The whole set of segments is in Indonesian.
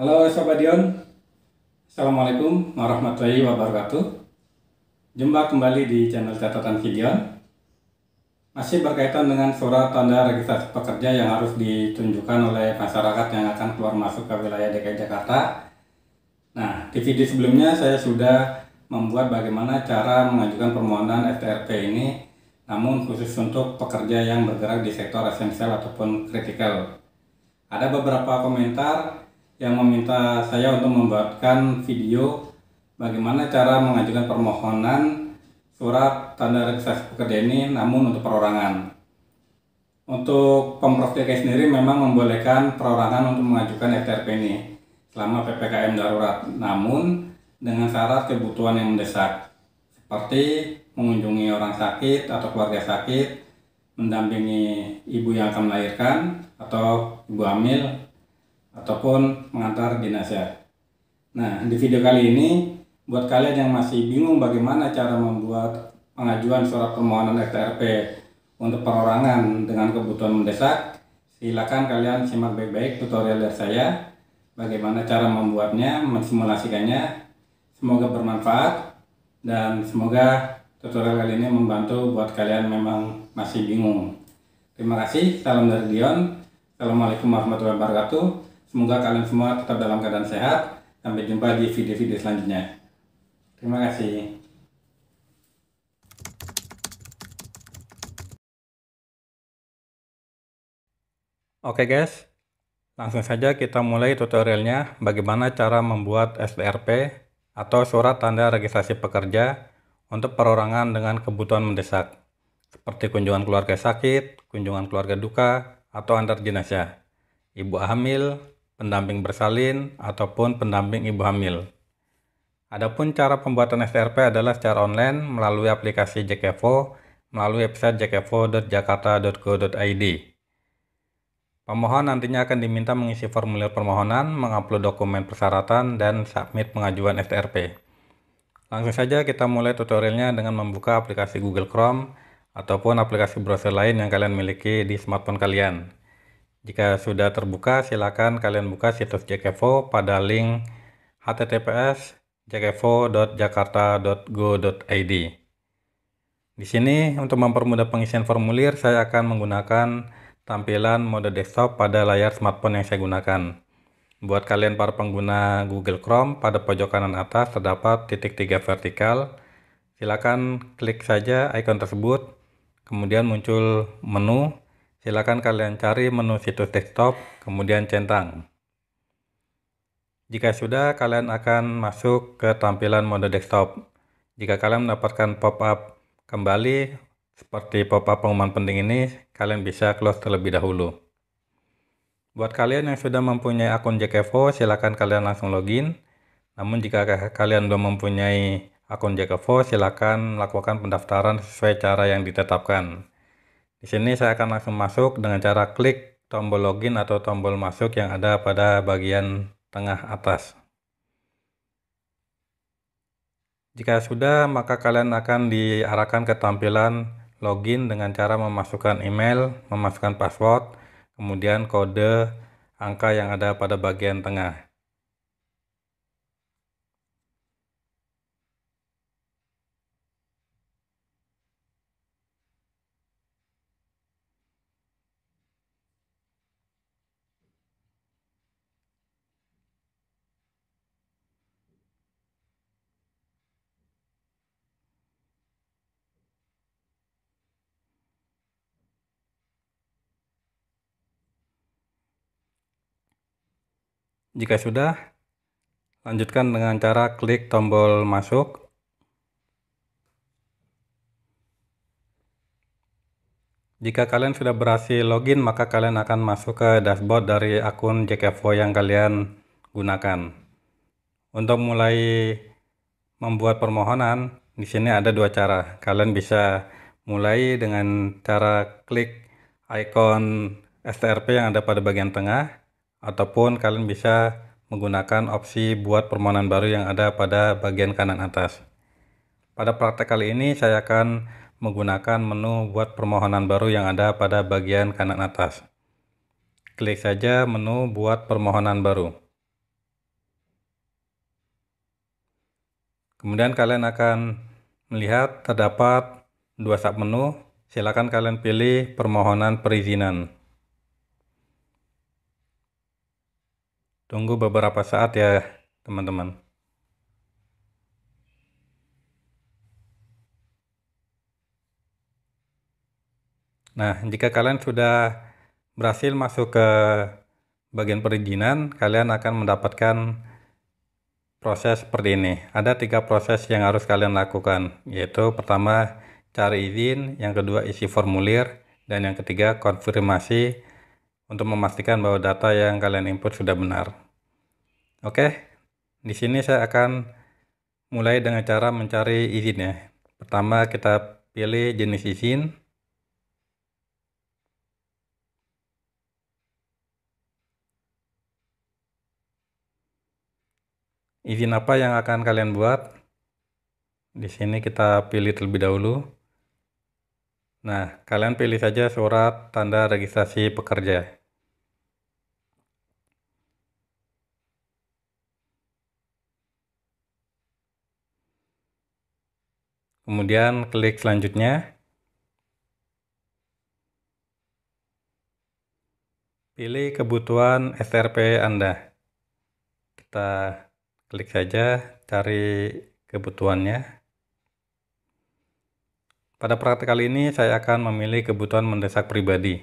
Halo Sobat Dion, Assalamualaikum warahmatullahi wabarakatuh Jumpa kembali di channel catatan video Masih berkaitan dengan surat tanda registrasi pekerja yang harus ditunjukkan oleh masyarakat yang akan keluar masuk ke wilayah DKI Jakarta Nah, di video sebelumnya saya sudah membuat bagaimana cara mengajukan permohonan STRP ini namun khusus untuk pekerja yang bergerak di sektor esensial ataupun kritikal. Ada beberapa komentar yang meminta saya untuk membuatkan video bagaimana cara mengajukan permohonan surat tanda registrasi pekerja ini namun untuk perorangan. Untuk Pemprov DKI sendiri memang membolehkan perorangan untuk mengajukan STRP ini selama PPKM darurat, namun dengan syarat kebutuhan yang mendesak, seperti mengunjungi orang sakit atau keluarga sakit, mendampingi ibu yang akan melahirkan atau ibu hamil ataupun mengantar jenazah. Nah, di video kali ini buat kalian yang masih bingung bagaimana cara membuat pengajuan surat permohonan STRP untuk perorangan dengan kebutuhan mendesak, silakan kalian simak baik-baik tutorial dari saya bagaimana cara membuatnya, mensimulasikannya. Semoga bermanfaat dan semoga tutorial kali ini membantu buat kalian memang masih bingung. Terima kasih. Salam dari Dion. Assalamualaikum warahmatullahi wabarakatuh. Semoga kalian semua tetap dalam keadaan sehat. Sampai jumpa di video-video selanjutnya. Terima kasih. Oke guys, langsung saja kita mulai tutorialnya bagaimana cara membuat SPRP atau surat tanda registrasi pekerja untuk perorangan dengan kebutuhan mendesak seperti kunjungan keluarga sakit, kunjungan keluarga duka, atau antar jenazah, ibu hamil, pendamping bersalin, ataupun pendamping ibu hamil. Adapun cara pembuatan STRP adalah secara online melalui aplikasi JKEVO melalui website jkevo.jakarta.go.id. Pemohon nantinya akan diminta mengisi formulir permohonan, mengupload dokumen persyaratan, dan submit pengajuan STRP. Langsung saja kita mulai tutorialnya dengan membuka aplikasi Google Chrome ataupun aplikasi browser lain yang kalian miliki di smartphone kalian. Jika sudah terbuka, silakan kalian buka situs JKFO pada link https jkfo.jakarta.go.id. Di sini untuk mempermudah pengisian formulir, saya akan menggunakan tampilan mode desktop pada layar smartphone yang saya gunakan. Buat kalian para pengguna Google Chrome, pada pojok kanan atas terdapat titik tiga vertikal. Silakan klik saja ikon tersebut, kemudian muncul menu silakan kalian cari menu situs desktop, kemudian centang. Jika sudah, kalian akan masuk ke tampilan mode desktop. Jika kalian mendapatkan pop-up kembali, seperti pop-up pengumuman penting ini, kalian bisa close terlebih dahulu. Buat kalian yang sudah mempunyai akun JKFO, silakan kalian langsung login. Namun jika kalian belum mempunyai akun JKFO, silakan lakukan pendaftaran sesuai cara yang ditetapkan. Di sini saya akan langsung masuk dengan cara klik tombol login atau tombol masuk yang ada pada bagian tengah atas. Jika sudah, maka kalian akan diarahkan ke tampilan login dengan cara memasukkan email, memasukkan password, kemudian kode angka yang ada pada bagian tengah. Jika sudah, lanjutkan dengan cara klik tombol masuk. Jika kalian sudah berhasil login, maka kalian akan masuk ke dashboard dari akun JKFO yang kalian gunakan. Untuk mulai membuat permohonan, di sini ada dua cara. Kalian bisa mulai dengan cara klik ikon STRP yang ada pada bagian tengah ataupun kalian bisa menggunakan opsi buat permohonan baru yang ada pada bagian kanan atas. Pada praktek kali ini saya akan menggunakan menu buat permohonan baru yang ada pada bagian kanan atas. Klik saja menu buat permohonan baru. Kemudian kalian akan melihat terdapat dua sub menu. Silakan kalian pilih permohonan perizinan. Tunggu beberapa saat ya, teman-teman. Nah, jika kalian sudah berhasil masuk ke bagian perizinan, kalian akan mendapatkan proses seperti ini. Ada tiga proses yang harus kalian lakukan, yaitu pertama cari izin, yang kedua isi formulir, dan yang ketiga konfirmasi untuk memastikan bahwa data yang kalian input sudah benar. Oke, di sini saya akan mulai dengan cara mencari izinnya. Pertama kita pilih jenis izin. Izin apa yang akan kalian buat? Di sini kita pilih terlebih dahulu. Nah, kalian pilih saja surat tanda registrasi pekerja. Kemudian klik selanjutnya. Pilih kebutuhan SRP Anda. Kita klik saja cari kebutuhannya. Pada praktek kali ini saya akan memilih kebutuhan mendesak pribadi.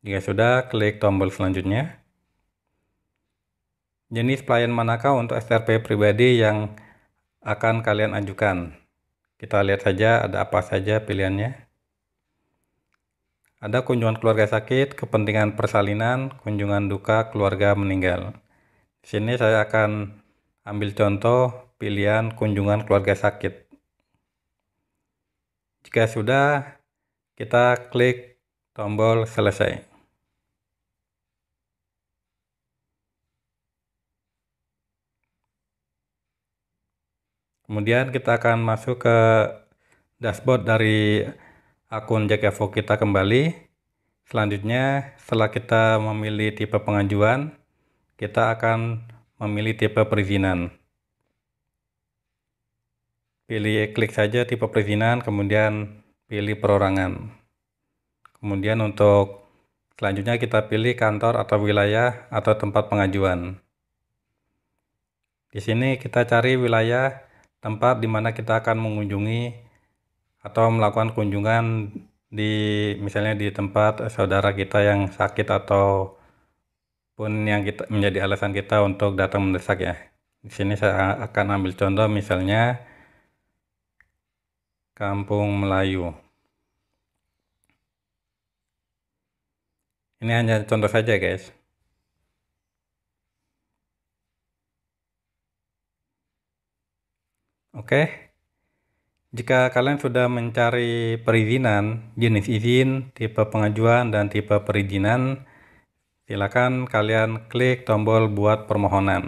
Jika sudah, klik tombol selanjutnya. Jenis pelayan manakah untuk SRP pribadi yang akan kalian ajukan. Kita lihat saja ada apa saja pilihannya. Ada kunjungan keluarga sakit, kepentingan persalinan, kunjungan duka, keluarga meninggal. Di sini saya akan ambil contoh pilihan kunjungan keluarga sakit. Jika sudah, kita klik tombol selesai. Kemudian kita akan masuk ke dashboard dari akun Jakevo kita kembali. Selanjutnya, setelah kita memilih tipe pengajuan, kita akan memilih tipe perizinan. Pilih klik saja tipe perizinan, kemudian pilih perorangan. Kemudian untuk selanjutnya kita pilih kantor atau wilayah atau tempat pengajuan. Di sini kita cari wilayah tempat di mana kita akan mengunjungi atau melakukan kunjungan di misalnya di tempat saudara kita yang sakit atau pun yang kita menjadi alasan kita untuk datang mendesak ya. Di sini saya akan ambil contoh misalnya Kampung Melayu. Ini hanya contoh saja guys. Oke. Jika kalian sudah mencari perizinan, jenis izin, tipe pengajuan, dan tipe perizinan, silakan kalian klik tombol buat permohonan.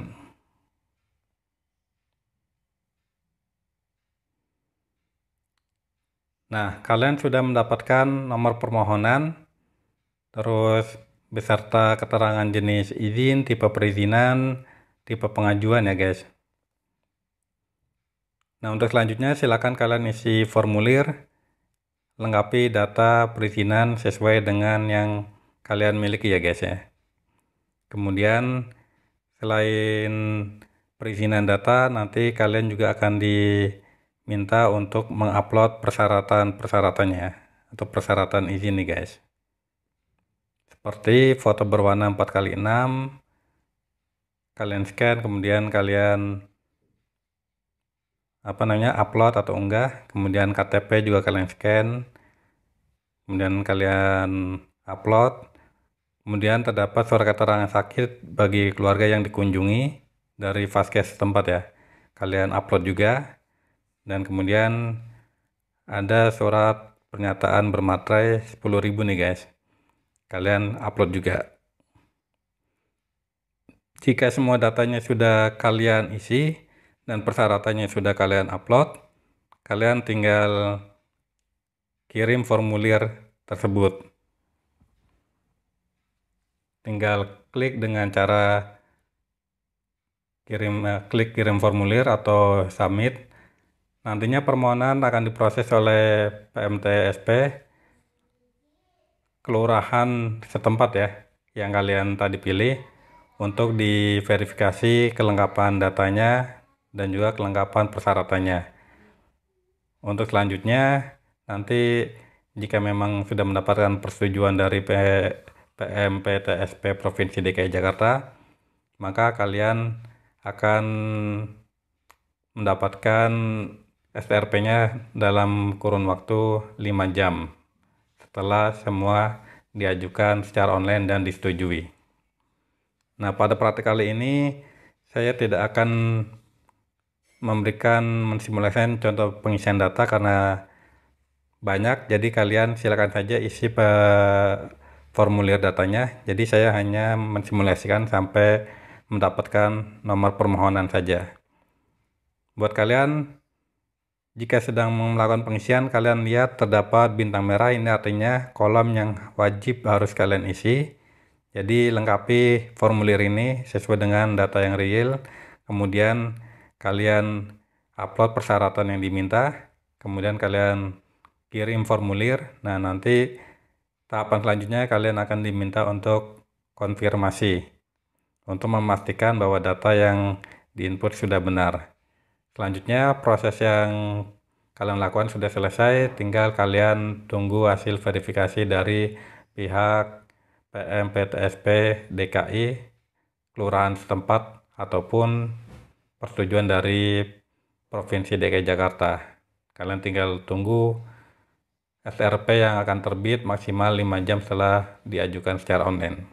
Nah, kalian sudah mendapatkan nomor permohonan, terus beserta keterangan jenis izin, tipe perizinan, tipe pengajuan ya guys. Nah, untuk selanjutnya silakan kalian isi formulir, lengkapi data perizinan sesuai dengan yang kalian miliki ya guys ya. Kemudian selain perizinan data, nanti kalian juga akan diminta untuk mengupload persyaratan-persyaratannya ya, atau persyaratan izin nih guys. Seperti foto berwarna 4x6, kalian scan kemudian kalian apa namanya upload atau unggah kemudian KTP juga kalian scan kemudian kalian upload kemudian terdapat surat keterangan sakit bagi keluarga yang dikunjungi dari vaskes setempat ya kalian upload juga dan kemudian ada surat pernyataan bermaterai 10.000 nih guys kalian upload juga jika semua datanya sudah kalian isi dan persyaratannya sudah kalian upload, kalian tinggal kirim formulir tersebut. Tinggal klik dengan cara kirim eh, klik kirim formulir atau submit. Nantinya permohonan akan diproses oleh PMTSP kelurahan setempat ya yang kalian tadi pilih untuk diverifikasi kelengkapan datanya dan juga kelengkapan persyaratannya. Untuk selanjutnya, nanti jika memang sudah mendapatkan persetujuan dari PMPTSP Provinsi DKI Jakarta, maka kalian akan mendapatkan STRP-nya dalam kurun waktu 5 jam setelah semua diajukan secara online dan disetujui. Nah, pada praktik kali ini saya tidak akan memberikan mensimulasikan contoh pengisian data karena banyak jadi kalian silakan saja isi formulir datanya jadi saya hanya mensimulasikan sampai mendapatkan nomor permohonan saja buat kalian jika sedang melakukan pengisian kalian lihat terdapat bintang merah ini artinya kolom yang wajib harus kalian isi jadi lengkapi formulir ini sesuai dengan data yang real kemudian kalian upload persyaratan yang diminta, kemudian kalian kirim formulir. Nah, nanti tahapan selanjutnya kalian akan diminta untuk konfirmasi untuk memastikan bahwa data yang diinput sudah benar. Selanjutnya, proses yang kalian lakukan sudah selesai, tinggal kalian tunggu hasil verifikasi dari pihak PMPTSP DKI, kelurahan setempat, ataupun persetujuan dari Provinsi DKI Jakarta. Kalian tinggal tunggu SRP yang akan terbit maksimal 5 jam setelah diajukan secara online.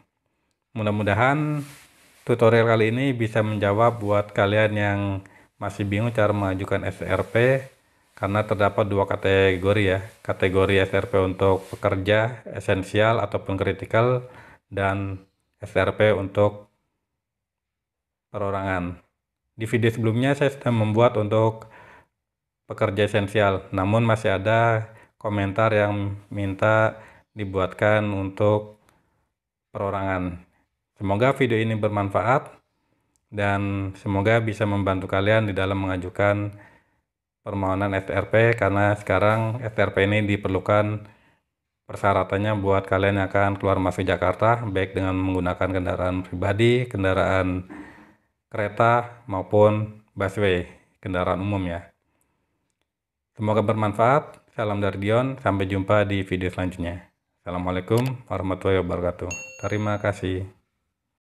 Mudah-mudahan tutorial kali ini bisa menjawab buat kalian yang masih bingung cara mengajukan SRP karena terdapat dua kategori ya. Kategori SRP untuk pekerja esensial ataupun kritikal dan SRP untuk perorangan. Di video sebelumnya saya sudah membuat untuk pekerja esensial, namun masih ada komentar yang minta dibuatkan untuk perorangan. Semoga video ini bermanfaat dan semoga bisa membantu kalian di dalam mengajukan permohonan STRP karena sekarang STRP ini diperlukan persyaratannya buat kalian yang akan keluar masuk Jakarta baik dengan menggunakan kendaraan pribadi, kendaraan kereta maupun busway, kendaraan umum ya. Semoga bermanfaat. Salam dari Dion, sampai jumpa di video selanjutnya. Assalamualaikum warahmatullahi wabarakatuh. Terima kasih.